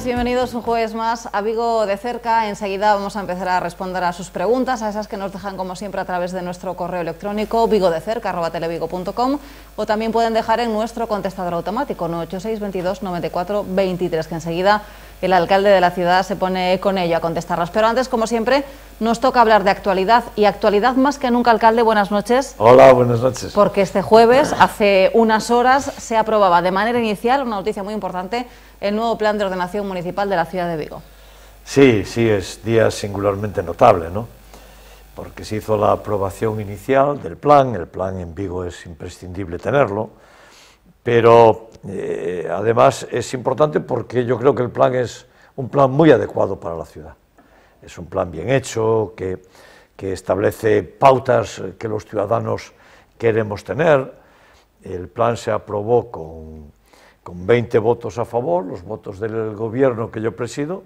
bienvenidos un jueves más a Vigo de cerca. Enseguida vamos a empezar a responder a sus preguntas, a esas que nos dejan como siempre a través de nuestro correo electrónico vigodecerca@televigo.com o también pueden dejar en nuestro contestador automático 986 22 94 23 que enseguida el alcalde de la ciudad se pone con ello a contestarlas. Pero antes, como siempre, nos toca hablar de actualidad y actualidad más que nunca, alcalde, buenas noches. Hola, buenas noches. Porque este jueves, hace unas horas, se aprobaba de manera inicial una noticia muy importante, el nuevo plan de ordenación municipal de la ciudad de Vigo. Sí, sí, es día singularmente notable, ¿no? Porque se hizo la aprobación inicial del plan, el plan en Vigo es imprescindible tenerlo, pero eh, además es importante porque yo creo que el plan es un plan muy adecuado para la ciudad. Es un plan bien hecho, que, establece pautas que los ciudadanos queremos tener. El plan se aprobó con, con 20 votos a favor, los votos del gobierno que yo presido,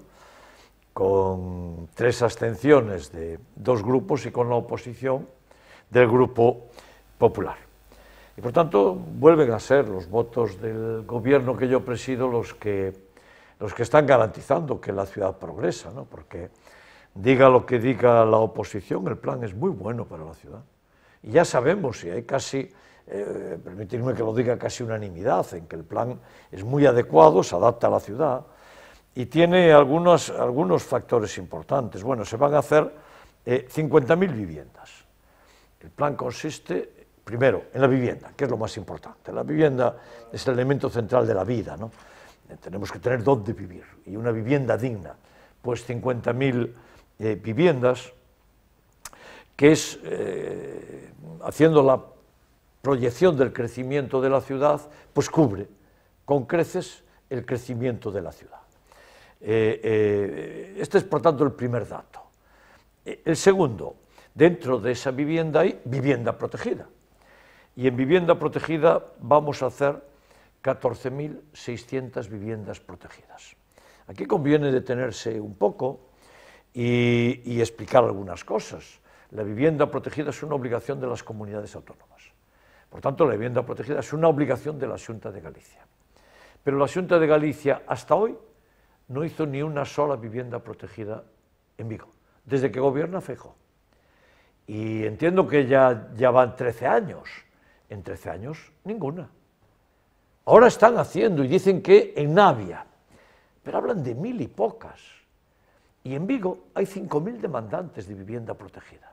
con tres abstenciones de dos grupos y con la oposición del Grupo Popular. Y por tanto, vuelven a ser los votos del gobierno que yo presido los que, los que están garantizando que la ciudad progresa, porque diga lo que diga la oposición, el plan es muy bueno para la ciudad. Y ya sabemos, y hay casi, eh, permitirme que lo diga, casi unanimidad en que el plan es muy adecuado, se adapta a la ciudad y tiene algunos, algunos factores importantes. Bueno, se van a hacer 50.000 eh, viviendas. El plan consiste primero, en la vivienda, que es lo más importante. La vivienda es el elemento central de la vida, ¿no? Eh, tenemos que tener dónde vivir y una vivienda digna. Pues 50.000 eh, viviendas, que es, eh, haciendo la proyección del crecimiento de la ciudad, pues cubre con creces el crecimiento de la ciudad. este es, por tanto, el primer dato. El segundo, dentro de esa vivienda hay vivienda protegida y en vivienda protegida vamos a hacer 14.600 viviendas protegidas. Aquí conviene detenerse un poco y, explicar algunas cosas. La vivienda protegida es una obligación de las comunidades autónomas. Por tanto, la vivienda protegida es una obligación de la Junta de Galicia. Pero la Junta de Galicia hasta hoy no hizo ni una sola vivienda protegida en Vigo, desde que gobierna Fejo. Y entiendo que ya, ya van 13 años. En 13 años, ninguna. Ahora están haciendo y dicen que en Navia, pero hablan de mil y pocas. Y en Vigo hay 5.000 demandantes de vivienda protegida.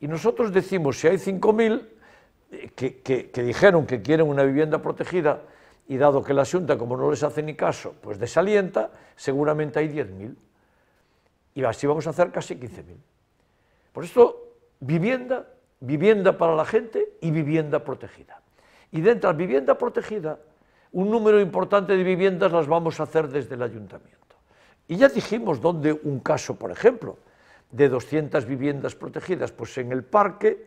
Y nosotros decimos, si hay 5.000 eh, que, que, dijeron que quieren una vivienda protegida, y dado que la Asunta, como no les hace ni caso, pues desalienta, seguramente hay 10.000. Y así vamos a hacer casi 15.000. Por esto, vivienda vivienda para la gente y vivienda protegida. Y dentro de la vivienda protegida, un número importante de viviendas las vamos a hacer desde el ayuntamiento. Y ya dijimos dónde un caso, por ejemplo, de 200 viviendas protegidas, pues en el parque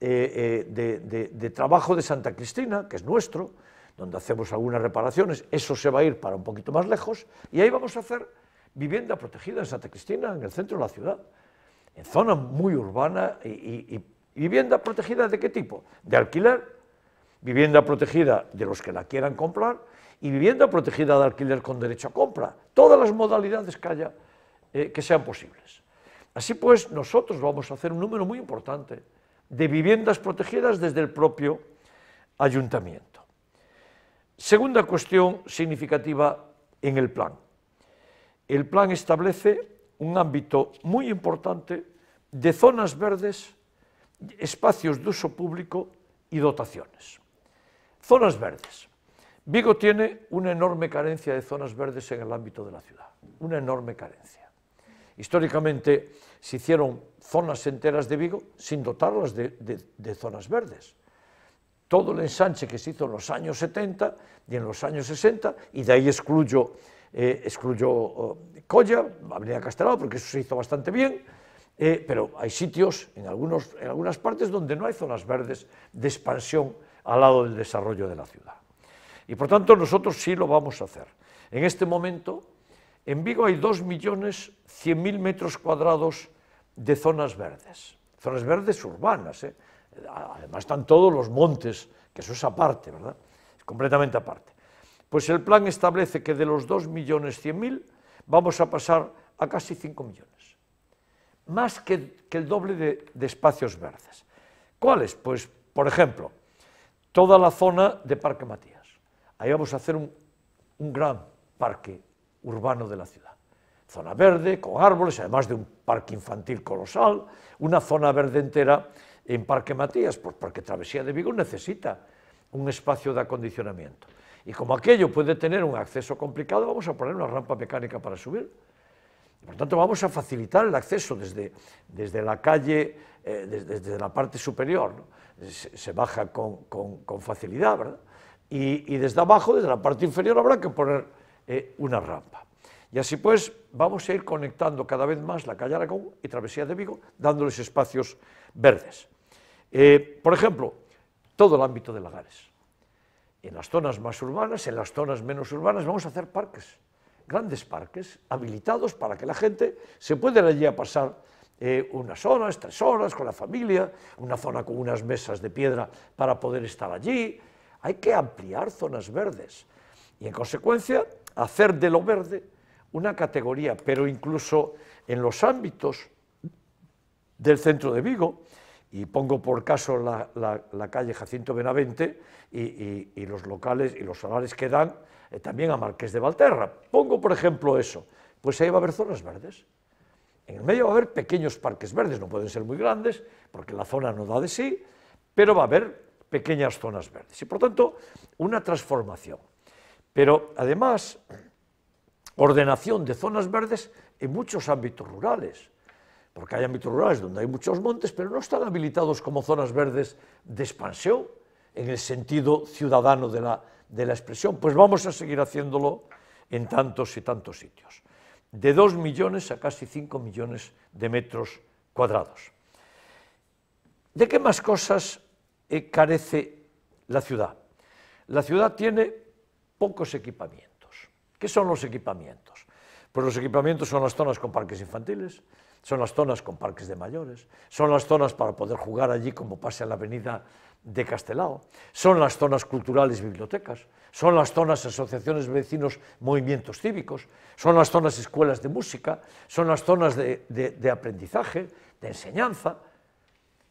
eh, eh, de, trabajo de Santa Cristina, que es nuestro, donde hacemos algunas reparaciones, eso se va a ir para un poquito más lejos, y ahí vamos a hacer vivienda protegida en Santa Cristina, en el centro de la ciudad, en zona muy urbana y ¿Vivienda protegida de qué tipo? De alquiler, vivienda protegida de los que la quieran comprar y vivienda protegida de alquiler con derecho a compra. Todas las modalidades que haya eh, que sean posibles. Así pues, nosotros vamos a hacer un número muy importante de viviendas protegidas desde el propio ayuntamiento. Segunda cuestión significativa en el plan. El plan establece un ámbito muy importante de zonas verdes espacios de uso público y dotaciones. Zonas verdes. Vigo tiene una enorme carencia de zonas verdes en el ámbito de la ciudad, una enorme carencia. Históricamente se hicieron zonas enteras de Vigo sin dotarlas de, zonas verdes. Todo el ensanche que se hizo en los años 70 y en los años 60, y de ahí excluyo, eh, excluyo oh, Colla, Avenida Castelado, porque eso se hizo bastante bien, eh, pero hay sitios, en, algunas partes, donde no hay zonas verdes de expansión al lado del desarrollo de la ciudad. Y por tanto nosotros sí lo vamos a hacer. En este momento, en Vigo hay 2.100.000 metros cuadrados de zonas verdes, zonas verdes urbanas. ¿eh? Además están todos los montes, que eso es aparte, ¿verdad? Es completamente aparte. Pues el plan establece que de los 2.100.000 vamos a pasar a casi 5 millones más que, el doble de, espacios verdes. ¿Cuáles? Pues, por ejemplo, toda la zona de Parque Matías. Ahí vamos a hacer un, gran parque urbano de la ciudad. Zona verde, con árboles, además de un parque infantil colosal, una zona verde entera en Parque Matías, pues porque Travesía de Vigo necesita un espacio de acondicionamiento. Y como aquello puede tener un acceso complicado, vamos a poner una rampa mecánica para subir. Por tanto, vamos a facilitar el acceso desde, desde la calle, eh, desde, la parte superior, se, baja con, facilidad, Y, desde abajo, desde la parte inferior, habrá que poner eh, una rampa. Y así pues, vamos a ir conectando cada vez más la calle Aragón y Travesía de Vigo, dándoles espacios verdes. Eh, por ejemplo, todo el ámbito de Lagares. En las zonas más urbanas, en las zonas menos urbanas, vamos a hacer parques grandes parques habilitados para que la gente se pueda allí a pasar eh, unas horas, tres horas con la familia, una zona con unas mesas de piedra para poder estar allí. Hay que ampliar zonas verdes y, en consecuencia, hacer de lo verde una categoría, pero incluso en los ámbitos del centro de Vigo, y pongo por caso la, calle Jacinto Benavente y, los locales y los solares que dan eh, también a Marqués de Valterra. Pongo, por ejemplo, eso. Pues ahí va a haber zonas verdes. En el medio va a haber pequeños parques verdes, no pueden ser muy grandes, porque la zona no da de sí, pero va a haber pequeñas zonas verdes. Y por tanto, una transformación. Pero además, ordenación de zonas verdes en muchos ámbitos rurales. Porque hay ámbitos rurales donde hay muchos montes, pero no están habilitados como zonas verdes de expansión en el sentido ciudadano de la de la expresión, pues vamos a seguir haciéndolo en tantos y tantos sitios. De 2 millones a casi 5 millones de metros cuadrados. ¿De qué más cosas eh, carece la ciudad? La ciudad tiene pocos equipamientos. ¿Qué son los equipamientos? Pues los equipamientos son las zonas con parques infantiles, son las zonas con parques de mayores, son las zonas para poder jugar allí como pasa en la avenida de Castelao, son las zonas culturales bibliotecas, son las zonas asociaciones vecinos, movimientos cívicos, son las zonas escuelas de música, son las zonas de, aprendizaje, de enseñanza.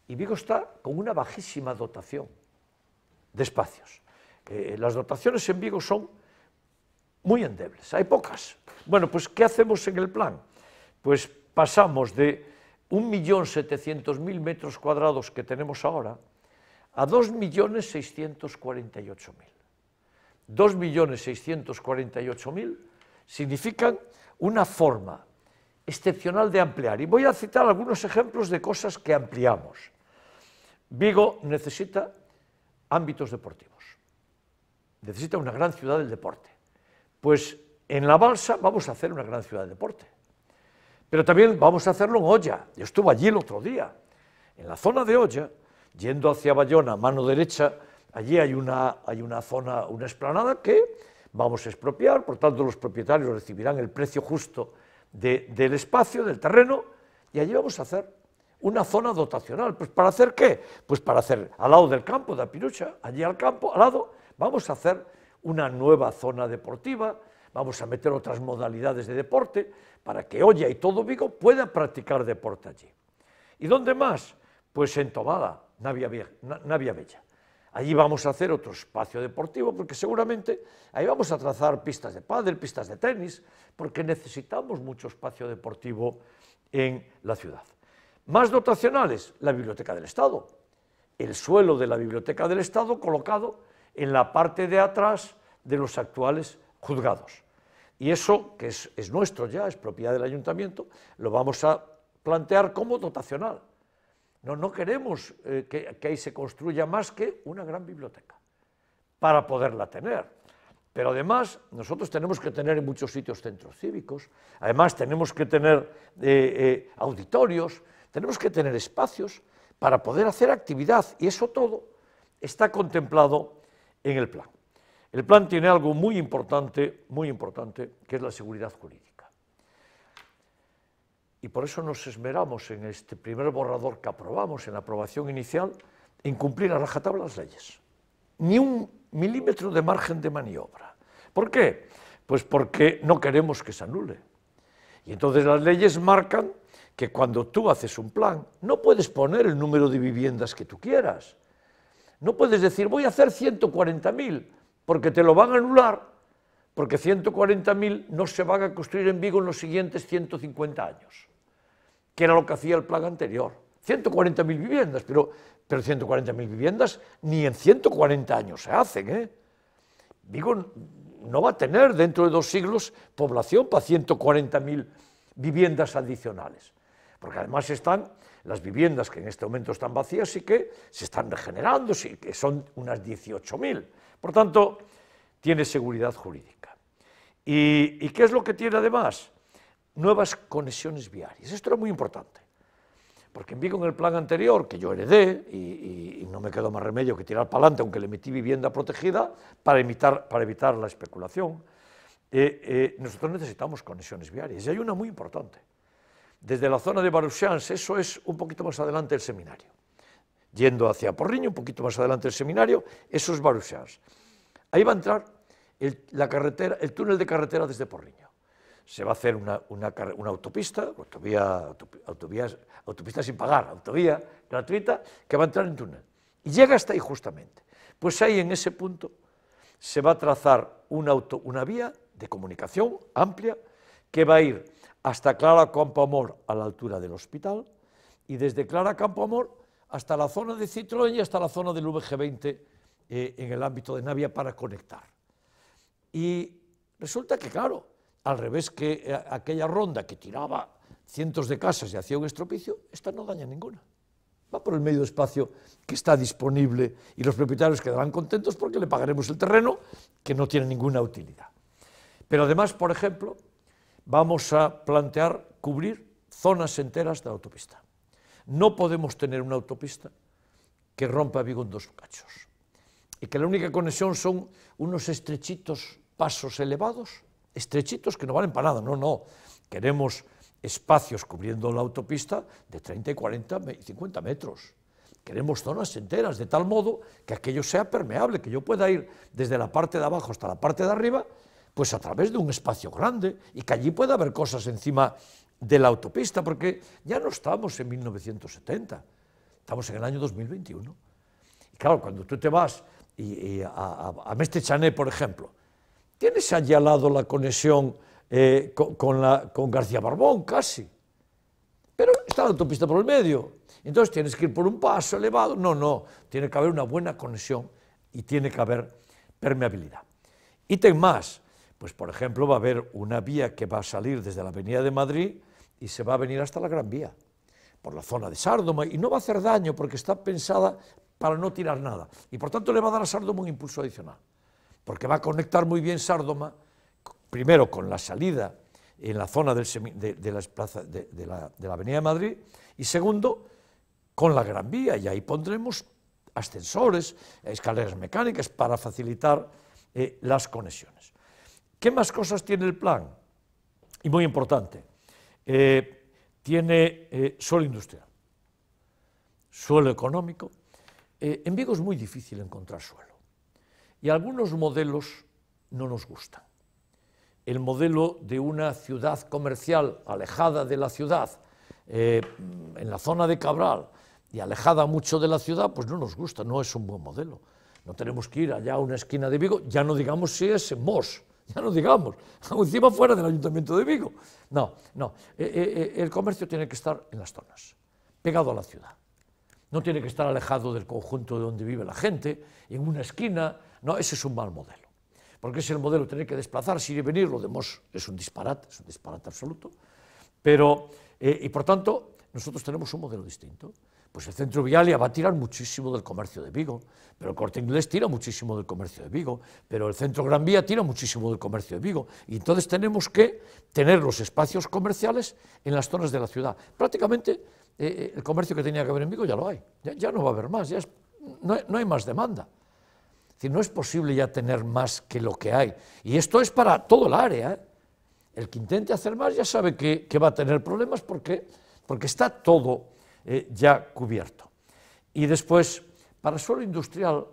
Y Vigo está con una bajísima dotación de espacios. Eh, las dotaciones en Vigo son muy endebles, hay pocas. Bueno, pues ¿qué hacemos en el plan? Pues pasamos de 1.700.000 metros cuadrados que tenemos ahora, a 2.648.000. 2.648.000 significan una forma excepcional de ampliar. Y voy a citar algunos ejemplos de cosas que ampliamos. Vigo necesita ámbitos deportivos. Necesita una gran ciudad del deporte. Pues en La Balsa vamos a hacer una gran ciudad del deporte. Pero también vamos a hacerlo en Oya Yo estuve allí el otro día. En la zona de Olla yendo hacia Bayona, mano derecha, allí hay una, hay una zona, una explanada que vamos a expropiar, por tanto los propietarios recibirán el precio justo del espacio, del terreno, y allí vamos a hacer una zona dotacional. Pues ¿para hacer qué? Pues para hacer, al lado del campo de Apirucha, allí al campo, al lado, vamos a hacer una nueva zona deportiva, vamos a meter otras modalidades de deporte para que Olla y todo Vigo pueda practicar deporte allí. ¿Y dónde más? Pues en Tomada, Navia, Bella. Allí vamos a hacer otro espacio deportivo porque seguramente ahí vamos a trazar pistas de pádel, pistas de tenis, porque necesitamos mucho espacio deportivo en la ciudad. Más dotacionales, la Biblioteca del Estado. El suelo de la Biblioteca del Estado colocado en la parte de atrás de los actuales juzgados. Y eso, que es nuestro ya, es propiedad del ayuntamiento, lo vamos a plantear como dotacional. No, queremos eh, que, ahí se construya más que una gran biblioteca para poderla tener. Pero además nosotros tenemos que tener en muchos sitios centros cívicos, además tenemos que tener eh, eh, auditorios, tenemos que tener espacios para poder hacer actividad y eso todo está contemplado en el plan. El plan tiene algo muy importante, muy importante, que es la seguridad jurídica y por eso nos esmeramos en este primer borrador que aprobamos, en la aprobación inicial, en cumplir a rajatabla las leyes. Ni un milímetro de margen de maniobra. ¿Por qué? Pues porque no queremos que se anule. Y entonces las leyes marcan que cuando tú haces un plan, no puedes poner el número de viviendas que tú quieras. No puedes decir, voy a hacer 140.000, porque te lo van a anular porque 140.000 no se van a construir en Vigo en los siguientes 150 años, que era lo que hacía el plan anterior. 140.000 viviendas, pero, pero 140.000 viviendas ni en 140 años se hacen. ¿eh? Vigo no va a tener dentro de dos siglos población para 140.000 viviendas adicionales, porque además están las viviendas que en este momento están vacías y que se están regenerando, que son unas 18.000. Por tanto, tiene seguridad jurídica. ¿Y, qué es lo que tiene además? Nuevas conexiones viarias. Esto era muy importante. Porque en Vigo, en el plan anterior, que yo heredé, y, no me quedó más remedio que tirar para adelante, aunque le metí vivienda protegida, para, evitar, para evitar la especulación, eh, eh, nosotros necesitamos conexiones viarias. Y hay una muy importante. Desde la zona de Baruchans, eso es un poquito más adelante el seminario. Yendo hacia Porriño, un poquito más adelante el seminario, eso es Baruchans. Ahí va a entrar el, la carretera, el túnel de carretera desde Porriño. Se va a hacer una, autopista, autopista sin pagar, autovía gratuita, que va a entrar en túnel. Y llega hasta ahí justamente. Pues ahí en ese punto se va a trazar una, vía de comunicación amplia que va a ir hasta Clara Campoamor a la altura del hospital y desde Clara Campoamor hasta la zona de Citroën y hasta la zona del VG20 eh, en el ámbito de Navia para conectar. Y resulta que, claro, al revés que eh, aquella ronda que tiraba cientos de casas y hacía un estropicio, esta no daña ninguna. Va por el medio de espacio que está disponible y los propietarios quedarán contentos porque le pagaremos el terreno que no tiene ninguna utilidad. Pero además, por ejemplo, vamos a plantear cubrir zonas enteras de autopista. No podemos tener una autopista que rompa Vigo en dos cachos y que la única conexión son unos estrechitos pasos elevados, estrechitos, que no valen para nada. No, no. Queremos espacios cubriendo la autopista de 30 y 40 y 50 metros. Queremos zonas enteras, de tal modo que aquello sea permeable, que yo pueda ir desde la parte de abajo hasta la parte de arriba, pues a través de un espacio grande y que allí pueda haber cosas encima de la autopista, porque ya no estamos en 1970, estamos en el año 2021. Y claro, cuando tú te vas a, a, Chané, por ejemplo, Tienes allá al lado la conexión eh, con, con García Barbón, casi. Pero está la autopista por el medio. Entonces tienes que ir por un paso elevado. No, no. Tiene que haber una buena conexión y tiene que haber permeabilidad. Y ten más. Pues, por ejemplo, va a haber una vía que va a salir desde la Avenida de Madrid y se va a venir hasta la Gran Vía, por la zona de Sárdoma, y no va a hacer daño porque está pensada para no tirar nada. Y por tanto le va a dar a Sárdoma un impulso adicional porque va a conectar muy bien Sárdoma, primero con la salida en la zona de, la de, la, Avenida de Madrid, y segundo, con la Gran Vía, y ahí pondremos ascensores, escaleras mecánicas para facilitar eh, las conexiones. ¿Qué más cosas tiene el plan? Y muy importante, eh, tiene eh, suelo industrial, suelo económico. en Vigo es muy difícil encontrar suelo. Y algunos modelos no nos gustan. El modelo de una ciudad comercial alejada de la ciudad, eh, en la zona de Cabral y alejada mucho de la ciudad, pues no nos gusta, no es un buen modelo. No tenemos que ir allá a una esquina de Vigo, ya no digamos si es en Moss, ya no digamos, encima fuera del Ayuntamiento de Vigo. No, no, e, e, e, el comercio tiene que estar en las zonas, pegado a la ciudad. No tiene que estar alejado del conjunto de donde vive la gente, en una esquina, no, ese es un mal modelo. Porque es el modelo tener que desplazar, ir y venir, lo demos, es un disparate, es un disparate absoluto. Pero, eh, y por tanto, nosotros tenemos un modelo distinto. Pues el centro Vialia va a tirar muchísimo del comercio de Vigo, pero el corte inglés tira muchísimo del comercio de Vigo, pero el centro Gran Vía tira muchísimo del comercio de Vigo. Y entonces tenemos que tener los espacios comerciales en las zonas de la ciudad. Prácticamente eh, eh, el comercio que tenía que haber en Vigo ya lo hay, ya, no va a haber más, ya no hay más demanda decir, no es posible ya tener más que lo que hay. Y esto es para todo el área. ¿eh? El que intente hacer más ya sabe que, va a tener problemas porque, porque está todo eh, ya cubierto. Y después, para suelo industrial,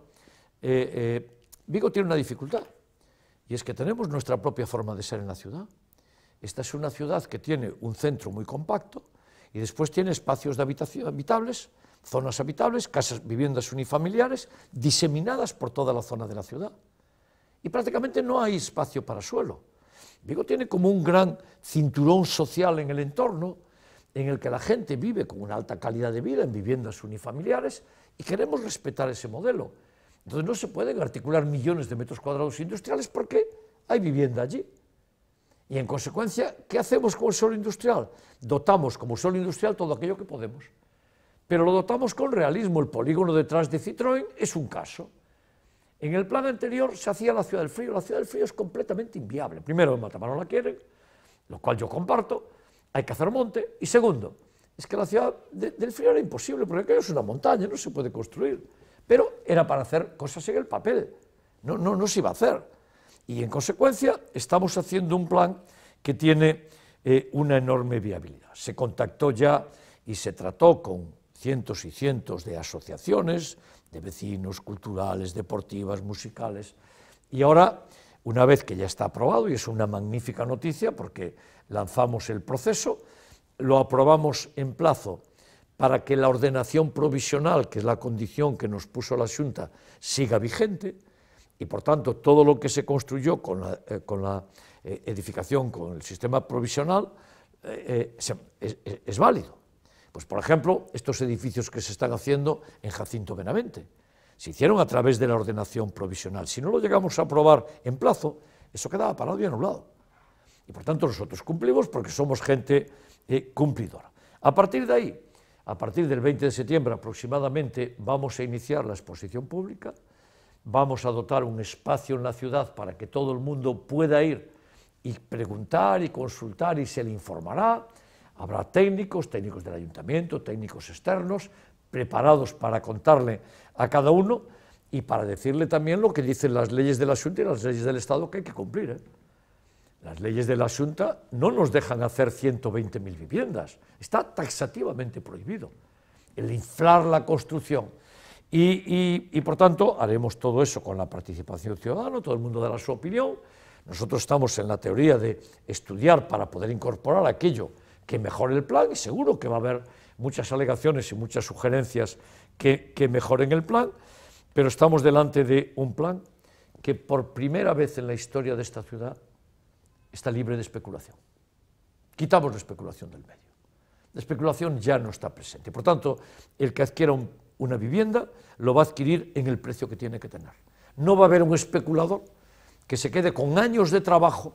eh, Vigo tiene una dificultad. Y es que tenemos nuestra propia forma de ser en la ciudad. Esta es una ciudad que tiene un centro muy compacto y después tiene espacios de habitación, habitables Zonas habitables, casas, viviendas unifamiliares, diseminadas por toda la zona de la ciudad. Y prácticamente no hay espacio para suelo. Vigo tiene como un gran cinturón social en el entorno, en el que la gente vive con una alta calidad de vida en viviendas unifamiliares y queremos respetar ese modelo. Entonces no se pueden articular millones de metros cuadrados industriales porque hay vivienda allí. Y en consecuencia, ¿qué hacemos con el suelo industrial? Dotamos como suelo industrial todo aquello que podemos pero lo dotamos con realismo. El polígono detrás de Citroën es un caso. En el plan anterior se hacía la Ciudad del Frío. La Ciudad del Frío es completamente inviable. Primero, en Matamar la quieren, lo cual yo comparto. Hay que hacer monte. Y segundo, es que la Ciudad del Frío era imposible, porque aquello es una montaña, no se puede construir. Pero era para hacer cosas en el papel. No, no, se iba a hacer. Y en consecuencia, estamos haciendo un plan que tiene eh, una enorme viabilidad. Se contactó ya y se trató con cientos y cientos de asociaciones, de vecinos, culturales, deportivas, musicales. Y ahora, una vez que ya está aprobado, y es una magnífica noticia porque lanzamos el proceso, lo aprobamos en plazo para que la ordenación provisional, que es la condición que nos puso la Junta, siga vigente, y por tanto todo lo que se construyó con la, eh, eh, edificación, con el sistema provisional, eh, es válido. Pues, por ejemplo, estos edificios que se están haciendo en Jacinto Benavente. Se hicieron a través de la ordenación provisional. Si no lo llegamos a aprobar en plazo, eso quedaba parado y anulado. Y por tanto nosotros cumplimos porque somos gente eh, cumplidora. A partir de ahí, a partir del 20 de septiembre aproximadamente, vamos a iniciar la exposición pública, vamos a dotar un espacio en la ciudad para que todo el mundo pueda ir y preguntar y consultar y se le informará. Habrá técnicos, técnicos del ayuntamiento, técnicos externos, preparados para contarle a cada uno y para decirle también lo que dicen las leyes de la y las leyes del Estado que hay que cumplir. ¿eh? Las leyes de la Junta no nos dejan hacer 120.000 viviendas, está taxativamente prohibido. El inflar la construcción. Y, y por tanto haremos todo eso con la participación ciudadana, todo el mundo dará su opinión. Nosotros estamos en la teoría de estudiar para poder incorporar aquello que mejore el plan y seguro que va a haber muchas alegaciones y muchas sugerencias que, mejoren el plan, pero estamos delante de un plan que por primera vez en la historia de esta ciudad está libre de especulación. Quitamos la especulación del medio. La especulación ya no está presente. Por tanto, el que adquiera una vivienda lo va a adquirir en el precio que tiene que tener. No va a haber un especulador que se quede con años de trabajo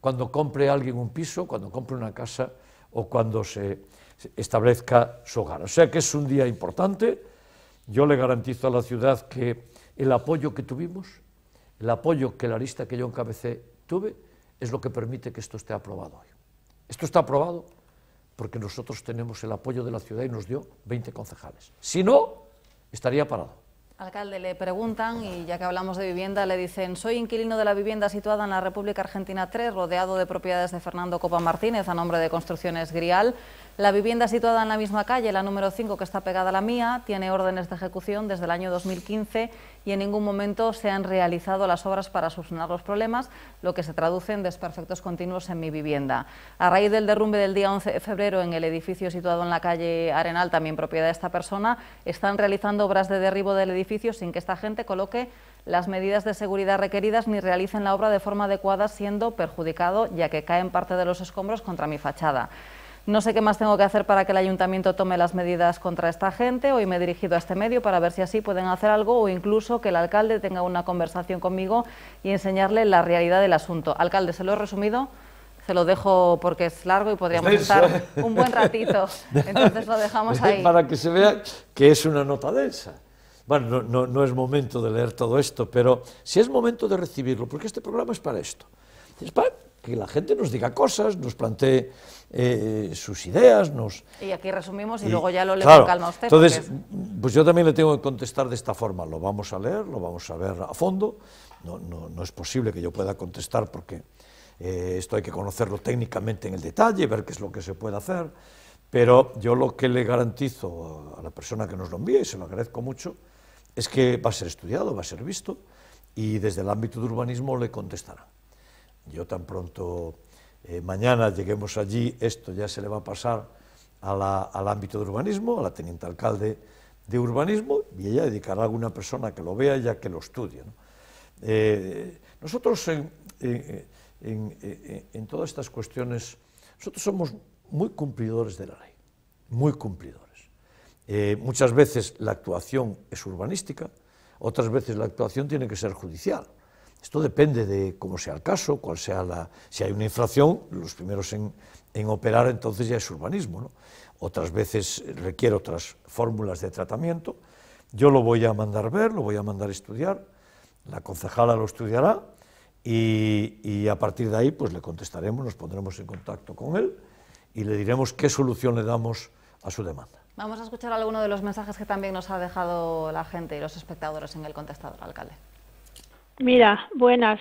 cuando compre alguien un piso, cuando compre una casa o cuando se establezca su hogar. O sea que es un día importante. Yo le garantizo a la ciudad que el apoyo que tuvimos, el apoyo que la lista que yo encabecé tuve, es lo que permite que esto esté aprobado hoy. Esto está aprobado porque nosotros tenemos el apoyo de la ciudad y nos dio 20 concejales. Si no, estaría parado. Alcalde, le preguntan, y ya que hablamos de vivienda, le dicen, soy inquilino de la vivienda situada en la República Argentina 3, rodeado de propiedades de Fernando Copa Martínez a nombre de Construcciones Grial. La vivienda situada en la misma calle, la número 5 que está pegada a la mía, tiene órdenes de ejecución desde el año 2015 y en ningún momento se han realizado las obras para solucionar los problemas, lo que se traduce en desperfectos continuos en mi vivienda. A raíz del derrumbe del día 11 de febrero en el edificio situado en la calle Arenal, también propiedad de esta persona, están realizando obras de derribo del edificio sin que esta gente coloque las medidas de seguridad requeridas ni realicen la obra de forma adecuada siendo perjudicado ya que caen parte de los escombros contra mi fachada. No sé qué más tengo que hacer para que el ayuntamiento tome las medidas contra esta gente. Hoy me he dirigido a este medio para ver si así pueden hacer algo o incluso que el alcalde tenga una conversación conmigo y enseñarle la realidad del asunto. Alcalde, se lo he resumido. Se lo dejo porque es largo y podríamos pues estar un buen ratito. Entonces lo dejamos pues ahí. Para que se vea que es una nota densa. Bueno, no, es momento de leer todo esto, pero sí es momento de recibirlo, porque este programa es para esto que la gente nos diga cosas, nos plantee eh, sus ideas, nos... Y aquí resumimos y, luego ya lo leo con calma a usted. Entonces, pues yo también le tengo que contestar de esta forma, lo vamos a leer, lo vamos a ver a fondo, no, no, es posible que yo pueda contestar porque eh, esto hay que conocerlo técnicamente en el detalle, ver qué es lo que se puede hacer, pero yo lo que le garantizo a la persona que nos lo envía y se lo agradezco mucho, es que va a ser estudiado, va a ser visto, y desde el ámbito de urbanismo le contestará. Yo tan pronto eh, mañana lleguemos allí, esto ya se le va a pasar al ámbito de urbanismo, a la teniente alcalde de urbanismo, y ella dedicará a alguna persona que lo vea y que lo estudie. Eh, nosotros en, todas estas cuestiones, nosotros somos muy cumplidores de la ley, muy cumplidores. Eh, muchas veces la actuación es urbanística, otras veces la actuación tiene que ser judicial. Esto depende de cómo sea el caso, cuál sea la... Si hay una inflación, los primeros en, operar entonces ya es urbanismo. Otras veces requiere otras fórmulas de tratamiento. Yo lo voy a mandar ver, lo voy a mandar estudiar, la concejala lo estudiará y, a partir de ahí pues le contestaremos, nos pondremos en contacto con él y le diremos qué solución le damos a su demanda. Vamos a escuchar alguno de los mensajes que también nos ha dejado la gente y los espectadores en el contestador, alcalde. Mira, buenas.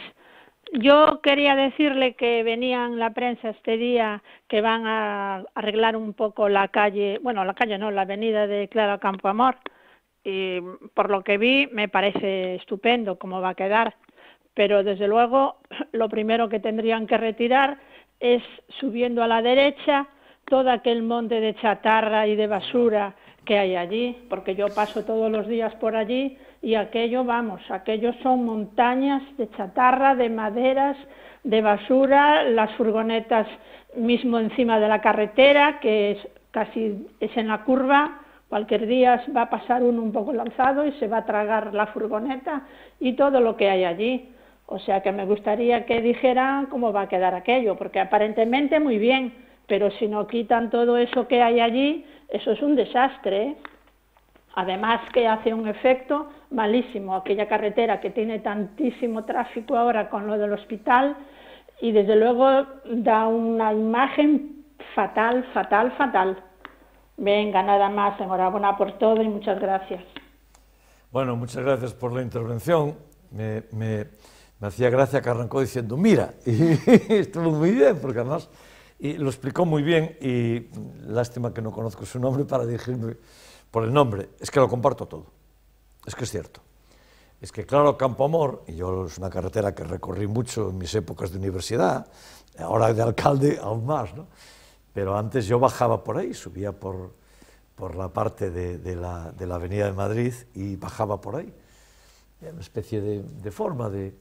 Yo quería decirle que venían la prensa este día que van a arreglar un poco la calle, bueno, la calle no, la avenida de Clara Campoamor. Y por lo que vi, me parece estupendo cómo va a quedar. Pero desde luego, lo primero que tendrían que retirar es subiendo a la derecha todo aquel monte de chatarra y de basura que hay allí, porque yo paso todos los días por allí y aquello, vamos, aquello son montañas de chatarra, de maderas, de basura, las furgonetas mismo encima de la carretera, que casi es en la curva, cualquier día va a pasar uno un poco lanzado y se va a tragar la furgoneta y todo lo que hay allí. O sea que me gustaría que dijeran cómo va a quedar aquello, porque aparentemente muy bien, pero si no quitan todo eso que hay allí, eso es un desastre. ¿eh? Además que hace un efecto malísimo aquella carretera que tiene tantísimo tráfico ahora con lo del hospital y desde luego da una imagen fatal, fatal, fatal. Venga, nada más, enhorabuena por todo y muchas gracias. Bueno, muchas gracias por la intervención. Me, hacía gracia que arrancó diciendo, mira, y estuvo muy bien, porque además y lo explicó muy bien y lástima que no conozco su nombre para dirigirme por el nombre, es que lo comparto todo. Es que es cierto. Es que, claro, Campo Amor, y yo es una carretera que recorrí mucho en mis épocas de universidad, ahora de alcalde aún más, ¿no? Pero antes yo bajaba por ahí, subía por, por la parte de, la, de la Avenida de Madrid y bajaba por ahí. una especie de, de forma de,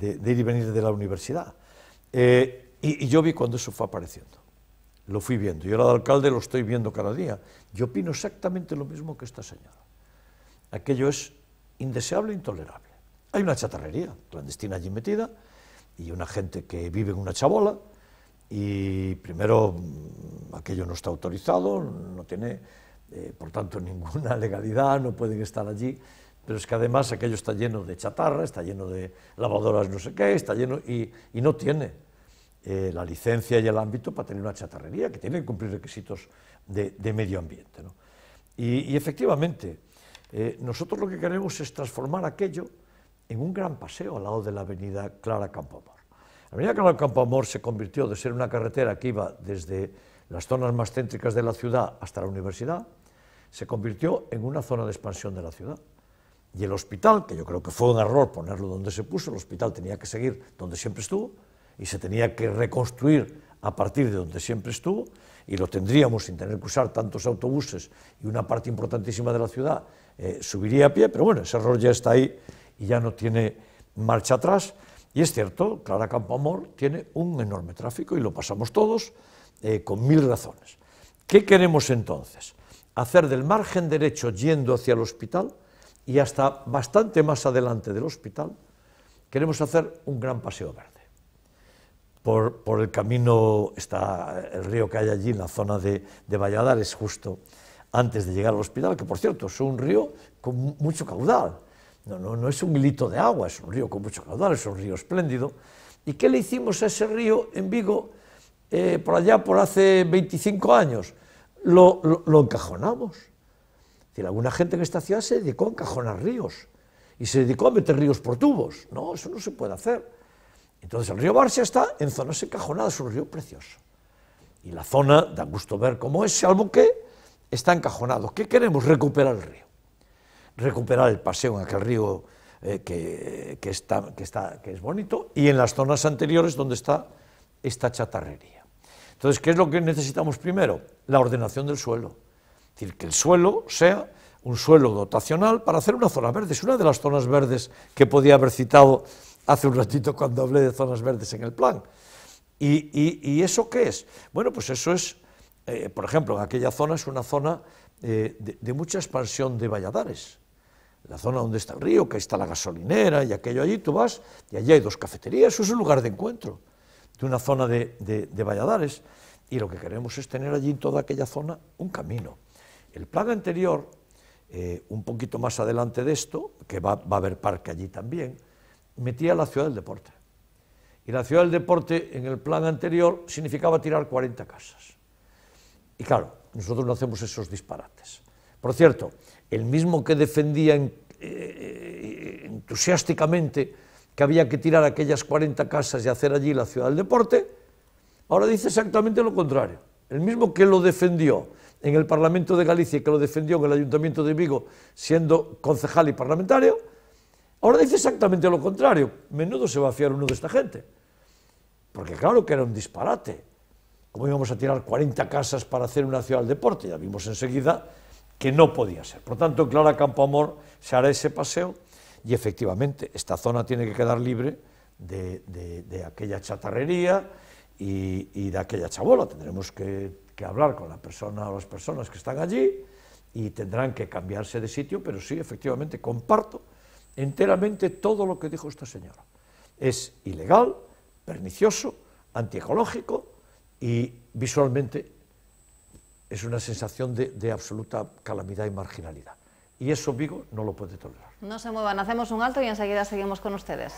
ir y venir de la universidad. Eh, y yo vi cuando eso fue apareciendo lo fui viendo. Yo era alcalde, lo estoy viendo cada día. Yo opino exactamente lo mismo que esta señora. Aquello es indeseable e intolerable. Hay una chatarrería clandestina allí metida y una gente que vive en una chabola y primero mm, aquello no está autorizado, no tiene, eh, por tanto, ninguna legalidad, no pueden estar allí. Pero es que además aquello está lleno de chatarra, está lleno de lavadoras no sé qué, está lleno y no tiene eh, la licencia y el ámbito para tener una chatarrería, que tiene que cumplir requisitos de, medio ambiente. Y, efectivamente, eh, nosotros lo que queremos es transformar aquello en un gran paseo al lado de la avenida Clara Campoamor. La avenida Clara Campoamor se convirtió de ser una carretera que iba desde las zonas más céntricas de la ciudad hasta la universidad, se convirtió en una zona de expansión de la ciudad. Y el hospital, que yo creo que fue un error ponerlo donde se puso, el hospital tenía que seguir donde siempre estuvo, y se tenía que reconstruir a partir de donde siempre estuvo y lo tendríamos sin tener que usar tantos autobuses y una parte importantísima de la ciudad eh, subiría a pie, pero bueno, ese error ya está ahí y ya no tiene marcha atrás. Y es cierto, Clara Campoamor tiene un enorme tráfico y lo pasamos todos eh, con mil razones. ¿Qué queremos entonces? Hacer del margen derecho yendo hacia el hospital y hasta bastante más adelante del hospital, queremos hacer un gran paseo verde por, el camino, está el río que hay allí en la zona de, Valladares, justo antes de llegar al hospital, que por cierto es un río con mucho caudal, no, no, es un hilito de agua, es un río con mucho caudal, es un río espléndido. ¿Y qué le hicimos a ese río en Vigo eh, por allá por hace 25 años? Lo, encajonamos. Es decir, alguna gente en esta ciudad se dedicó a encajonar ríos y se dedicó a meter ríos por tubos. No, eso no se puede hacer. Entonces el río Barcia está en zonas encajonadas, es un río precioso. Y la zona, da gusto ver cómo es, salvo que está encajonado. ¿Qué queremos? Recuperar el río. Recuperar el paseo en aquel río eh, que, está, que es bonito y en las zonas anteriores donde está esta chatarrería. Entonces, ¿qué es lo que necesitamos primero? La ordenación del suelo. Es decir, que el suelo sea un suelo dotacional para hacer una zona verde. Es una de las zonas verdes que podía haber citado hace un ratito cuando hablé de zonas verdes en el plan. ¿Y, eso qué es? Bueno, pues eso es, eh, por ejemplo, aquella zona es una zona eh, de, mucha expansión de Valladares. La zona donde está el río, que ahí está la gasolinera y aquello allí, tú vas y allí hay dos cafeterías, eso es un lugar de encuentro de una zona de, Valladares. Y lo que queremos es tener allí en toda aquella zona un camino. El plan anterior, eh, un poquito más adelante de esto, que va a haber parque allí también, metía la ciudad del deporte. Y la ciudad del deporte en el plan anterior significaba tirar 40 casas. Y claro, nosotros no hacemos esos disparates. Por cierto, el mismo que defendía eh, entusiásticamente que había que tirar aquellas 40 casas y hacer allí la ciudad del deporte, ahora dice exactamente lo contrario. El mismo que lo defendió en el Parlamento de Galicia y que lo defendió en el Ayuntamiento de Vigo siendo concejal y parlamentario, Ahora dice exactamente lo contrario. Menudo se va a fiar uno de esta gente. Porque claro que era un disparate. ¿Cómo íbamos a tirar 40 casas para hacer una ciudad al deporte? Ya vimos enseguida que no podía ser. Por tanto, Clara Campoamor se hará ese paseo y efectivamente esta zona tiene que quedar libre de, aquella chatarrería y, de aquella chabola. Tendremos que, que hablar con la persona o las personas que están allí y tendrán que cambiarse de sitio, pero sí, efectivamente, comparto enteramente todo lo que dijo esta señora. Es ilegal, pernicioso, antiecológico y visualmente es una sensación de, absoluta calamidad y marginalidad. Y eso Vigo no lo puede tolerar. No se muevan, hacemos un alto y enseguida seguimos con ustedes.